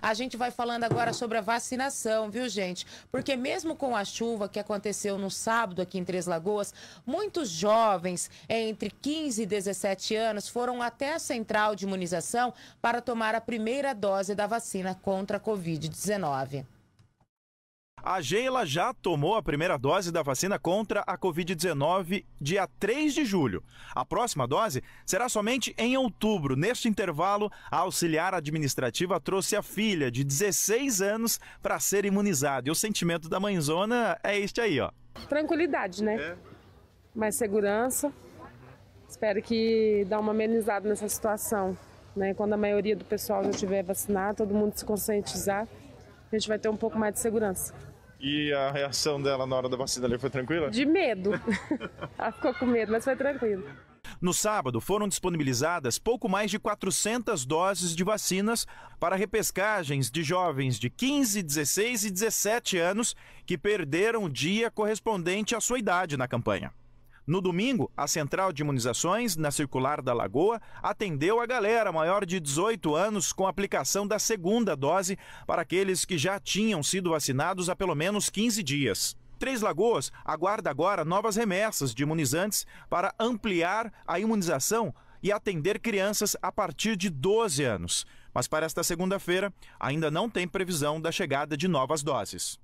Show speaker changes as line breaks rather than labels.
A gente vai falando agora sobre a vacinação, viu, gente? Porque mesmo com a chuva que aconteceu no sábado aqui em Três Lagoas, muitos jovens entre 15 e 17 anos foram até a central de imunização para tomar a primeira dose da vacina contra a Covid-19.
A Geila já tomou a primeira dose da vacina contra a Covid-19 dia 3 de julho. A próxima dose será somente em outubro. Neste intervalo, a auxiliar administrativa trouxe a filha de 16 anos para ser imunizada. E o sentimento da mãezona é este aí, ó.
Tranquilidade, né? É. Mais segurança. Espero que dá uma amenizada nessa situação. Né? Quando a maioria do pessoal já tiver vacinado, todo mundo se conscientizar a gente vai ter um pouco mais de segurança.
E a reação dela na hora da vacina ali foi tranquila?
De medo. Ela ficou com medo, mas foi tranquilo.
No sábado,
foram disponibilizadas pouco mais de 400 doses de vacinas para repescagens de jovens de 15, 16 e 17 anos que perderam o dia correspondente à sua idade na campanha. No domingo, a Central de Imunizações, na Circular da Lagoa, atendeu a galera maior de 18 anos com aplicação da segunda dose para aqueles que já tinham sido vacinados há pelo menos 15 dias. Três Lagoas aguarda agora novas remessas de imunizantes para ampliar a imunização e atender crianças a partir de 12 anos. Mas para esta segunda-feira, ainda não tem previsão da chegada de novas doses.